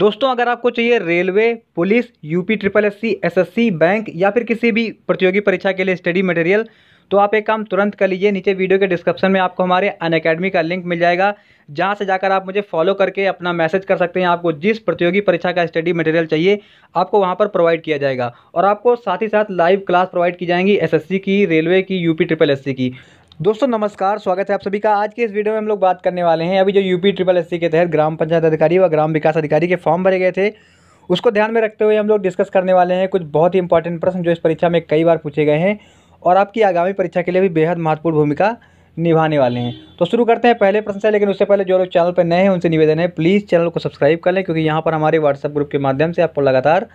दोस्तों अगर आपको चाहिए railway police UP triple S C S S C bank या फिर किसी भी प्रतियोगी परीक्षा के लिए स्टडी मटेरियल तो आप एक काम तुरंत कर लीजिए नीचे वीडियो के डिस्क्रिप्शन में आपको हमारे अन अकेडमी का लिंक मिल जाएगा जहाँ से जाकर आप मुझे फॉलो करके अपना मैसेज कर सकते हैं आपको जिस प्रतियोगी परीक्षा का स्टडी मटेरियल चाहिए आपको वहाँ पर प्रोवाइड किया जाएगा और आपको साथ ही साथ लाइव क्लास प्रोवाइड की जाएंगी एसएससी की रेलवे की यूपी ट्रिपल एससी की दोस्तों नमस्कार स्वागत है आप सभी का आज के इस वीडियो में हम लोग बात करने वाले हैं अभी जो यूपी ट्रिपल एससी के तहत ग्राम पंचायत अधिकारी व ग्राम विकास अधिकारी के फॉर्म भरे गए थे उसको ध्यान में रखते हुए हम लोग डिस्कस करने वाले हैं कुछ बहुत ही इंपॉर्टेंट प्रश्न जो इस परीक्षा में कई बार पूछे गए हैं और आपकी आगामी परीक्षा के लिए भी बेहद महत्वपूर्ण भूमिका निभाने वाले हैं तो शुरू करते हैं पहले प्रश्न से लेकिन उससे पहले जो लोग चैनल पर नए हैं उनसे निवेदन है प्लीज़ चैनल को सब्सक्राइब कर लें क्योंकि यहाँ पर हमारे व्हाट्सअप ग्रुप के माध्यम से आपको लगातार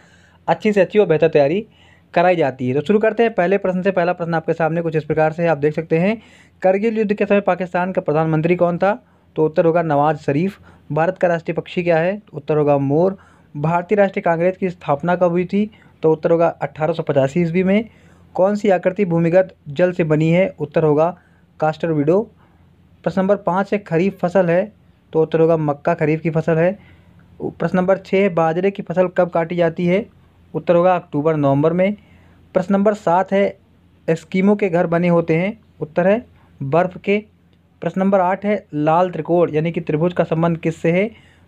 अच्छी से अच्छी और बेहतर तैयारी कराई जाती है तो शुरू करते हैं पहले प्रश्न से पहला प्रश्न आपके सामने कुछ इस प्रकार से आप देख सकते हैं करगिल युद्ध के समय पाकिस्तान का प्रधानमंत्री कौन था तो उत्तर होगा नवाज शरीफ भारत का राष्ट्रीय पक्षी क्या है तो उत्तर होगा मोर भारतीय राष्ट्रीय कांग्रेस की स्थापना कब हुई थी तो उत्तर होगा अट्ठारह ईस्वी में कौन सी आकृति भूमिगत जल से बनी है उत्तर होगा कास्टर विडो प्रश्न नंबर पाँच है खरीफ फसल है तो उत्तर होगा मक्का खरीफ की फसल है प्रश्न नंबर छः बाजरे की फसल कब काटी जाती है उत्तर होगा अक्टूबर नवंबर में प्रश्न नंबर सात है एस्कीमो के घर बने होते हैं उत्तर है बर्फ़ के प्रश्न नंबर आठ है लाल त्रिकोण यानी कि त्रिभुज का संबंध किससे है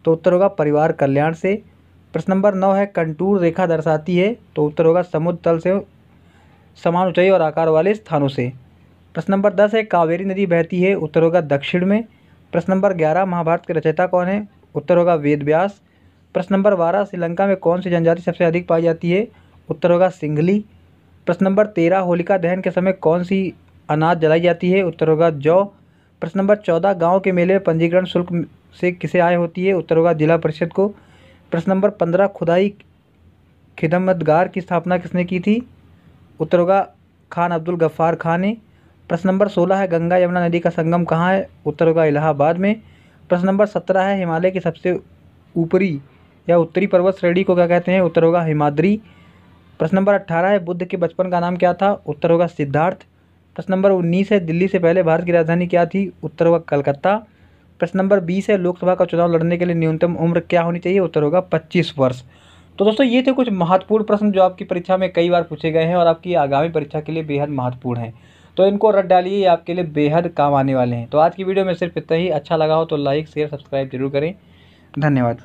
तो उत्तर होगा परिवार कल्याण से प्रश्न नंबर नौ है कंटूर रेखा दर्शाती है तो उत्तर होगा समुद्र तल से समान ऊंचाई और आकार वाले स्थानों से प्रश्न नंबर दस है कावेरी नदी बहती है उत्तर होगा दक्षिण में प्रश्न नंबर ग्यारह महाभारत के रचयिता कौन है उत्तर होगा वेद व्यास प्रश्न नंबर बारह श्रीलंका में कौन सी जनजाति सबसे अधिक पाई जाती है उत्तर होगा सिंघली प्रश्न नंबर तेरह होलिका दहन के समय कौन सी अनाज जलाई जाती है उत्तर होगा जौ प्रश्न नंबर चौदह गांव के मेले में पंजीकरण शुल्क से किसे आय होती है उत्तर होगा जिला परिषद को प्रश्न नंबर पंद्रह खुदाई खिदमतगार की स्थापना किसने की थी उत्तर होगा खान अब्दुल गफ्फार खान ने प्रश्न नंबर सोलह है गंगा यमुना नदी का संगम कहाँ है उत्तर होगा इलाहाबाद में प्रश्न नंबर सत्रह है हिमालय की सबसे ऊपरी या उत्तरी पर्वत श्रेणी को क्या कहते हैं उत्तर होगा हिमाद्री प्रश्न नंबर अट्ठारह है बुद्ध के बचपन का नाम क्या था उत्तर होगा सिद्धार्थ प्रश्न नंबर उन्नीस है दिल्ली से पहले भारत की राजधानी क्या थी उत्तर होगा कलकत्ता प्रश्न नंबर बीस है लोकसभा का चुनाव लड़ने के लिए न्यूनतम उम्र क्या होनी चाहिए उत्तर होगा पच्चीस वर्ष तो दोस्तों ये थे कुछ महत्वपूर्ण प्रश्न जो आपकी परीक्षा में कई बार पूछे गए हैं और आपकी आगामी परीक्षा के लिए बेहद महत्वपूर्ण हैं तो इनको रट डालिए आपके लिए बेहद काम आने वाले हैं तो आज की वीडियो में सिर्फ इतना ही अच्छा लगा हो तो लाइक शेयर सब्सक्राइब जरूर करें धन्यवाद